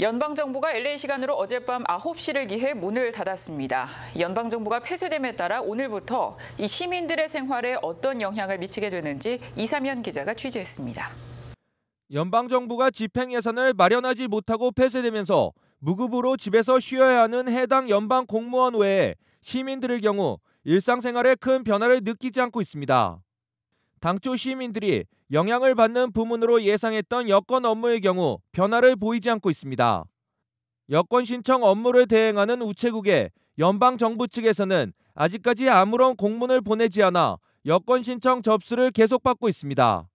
연방정부가 LA 시간으로 어젯밤 9시를 기해 문을 닫았습니다. 연방정부가 폐쇄됨에 따라 오늘부터 이 시민들의 생활에 어떤 영향을 미치게 되는지 이삼현 기자가 취재했습니다. 연방정부가 집행 예산을 마련하지 못하고 폐쇄되면서 무급으로 집에서 쉬어야 하는 해당 연방 공무원 외에 시민들의 경우 일상생활에 큰 변화를 느끼지 않고 있습니다. 당초 시민들이 영향을 받는 부문으로 예상했던 여권 업무의 경우 변화를 보이지 않고 있습니다. 여권 신청 업무를 대행하는 우체국에 연방 정부 측에서는 아직까지 아무런 공문을 보내지 않아 여권 신청 접수를 계속받고 있습니다.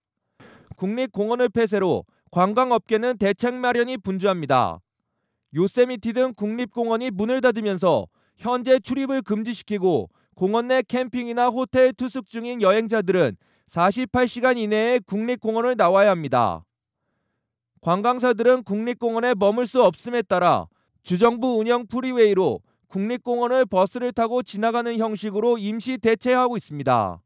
국립공원을 폐쇄로 관광업계는 대책 마련이 분주합니다. 요세미티 등 국립공원이 문을 닫으면서 현재 출입을 금지시키고 공원 내 캠핑이나 호텔 투숙 중인 여행자들은 48시간 이내에 국립공원을 나와야 합니다. 관광사들은 국립공원에 머물 수 없음에 따라 주정부 운영 프리웨이로 국립공원을 버스를 타고 지나가는 형식으로 임시 대체하고 있습니다.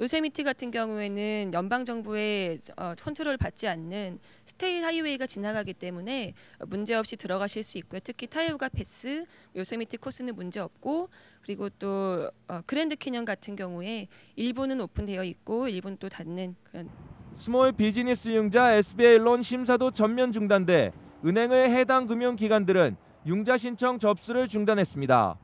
요세미티 같은 경우에는 연방 정부의 어, 컨트롤을 받지 않는 스테이 하이웨이가 지나가기 때문에 문제 없이 들어가실 수 있고요. 특히 타이오가 패스, 요세미티 코스는 문제 없고 그리고 또 어, 그랜드 캐년 같은 경우에 일부는 오픈되어 있고 일부는 또 닫는 그런 스몰 비즈니스 융자 SBA 론 심사도 전면 중단돼 은행의 해당 금융기관들은 융자 신청 접수를 중단했습니다.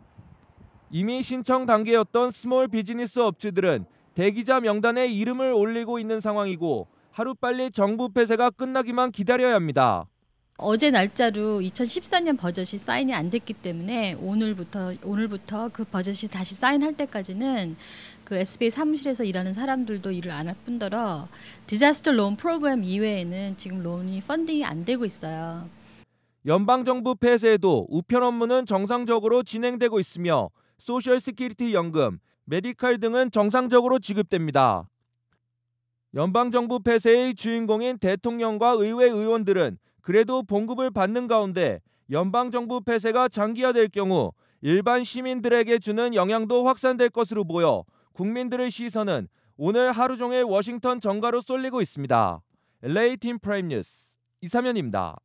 이미 신청 단계였던 스몰 비즈니스 업체들은 대기자 명단에 이름을 올리고 있는 상황이고 하루빨리 정부 폐쇄가 끝나기만 기다려야 합니다. 어제 날짜로 2014년 버젓이 사인이 안 됐기 때문에 오늘부터 오늘부터 그 버젓이 다시 사인할 때까지는 그 SBA 사무실에서 일하는 사람들도 일을 안 할 뿐더러 디자스터 론 프로그램 이외에는 지금 론이 펀딩이 안 되고 있어요. 연방 정부 폐쇄에도 우편 업무는 정상적으로 진행되고 있으며 소셜 시큐리티 연금, 메디칼 등은 정상적으로 지급됩니다. 연방정부 폐쇄의 주인공인 대통령과 의회 의원들은 그래도 봉급을 받는 가운데 연방정부 폐쇄가 장기화될 경우 일반 시민들에게 주는 영향도 확산될 것으로 보여 국민들의 시선은 오늘 하루 종일 워싱턴 정가로 쏠리고 있습니다. LA 팀 프라임 뉴스 이사면입니다.